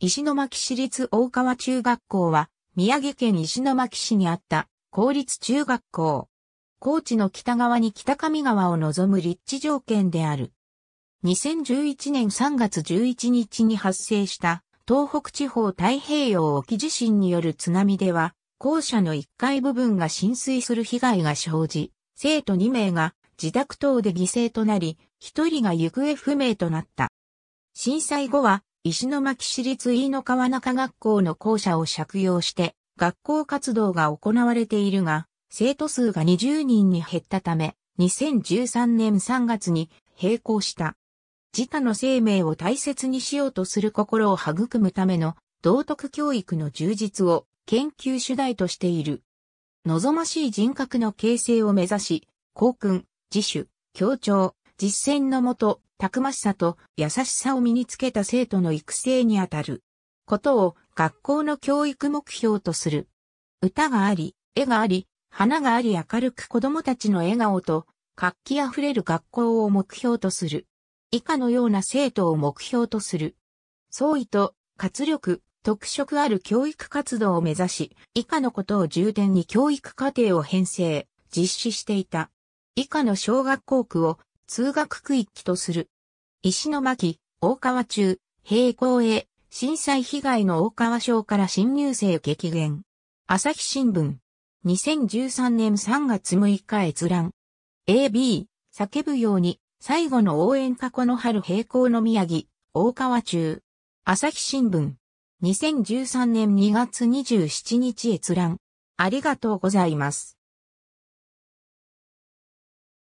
石巻市立大川中学校は、宮城県石巻市にあった公立中学校。高知の北側に北上川を望む立地条件である。2011年3月11日に発生した東北地方太平洋沖地震による津波では、校舎の1階部分が浸水する被害が生じ、生徒2名が自宅等で犠牲となり、1人が行方不明となった。震災後は石巻市立飯野川中学校の校舎を借用して、学校活動が行われているが、生徒数が20人に減ったため、2013年3月に閉校した。自他の生命を大切にしようとする心を育むための道徳教育の充実を研究主題としている。望ましい人格の形成を目指し、校訓、自主、協調、実践のもと、たくましさと優しさを身につけた生徒の育成にあたることを学校の教育目標とする。歌があり、絵があり、花があり明るく子供たちの笑顔と活気あふれる学校を目標とする。以下のような生徒を目標とする。創意と活力、特色ある教育活動を目指し、以下のことを重点に教育課程を編成、実施していた。以下の小学校区を通学区域とする。石巻、大川中、平行へ、震災被害の大川省から新入生激減。朝日新聞。2013年3月6日閲覧。AB、叫ぶように、最後の応援過去の春平行の宮城、大川中。朝日新聞。2013年2月27日閲覧。ありがとうございます。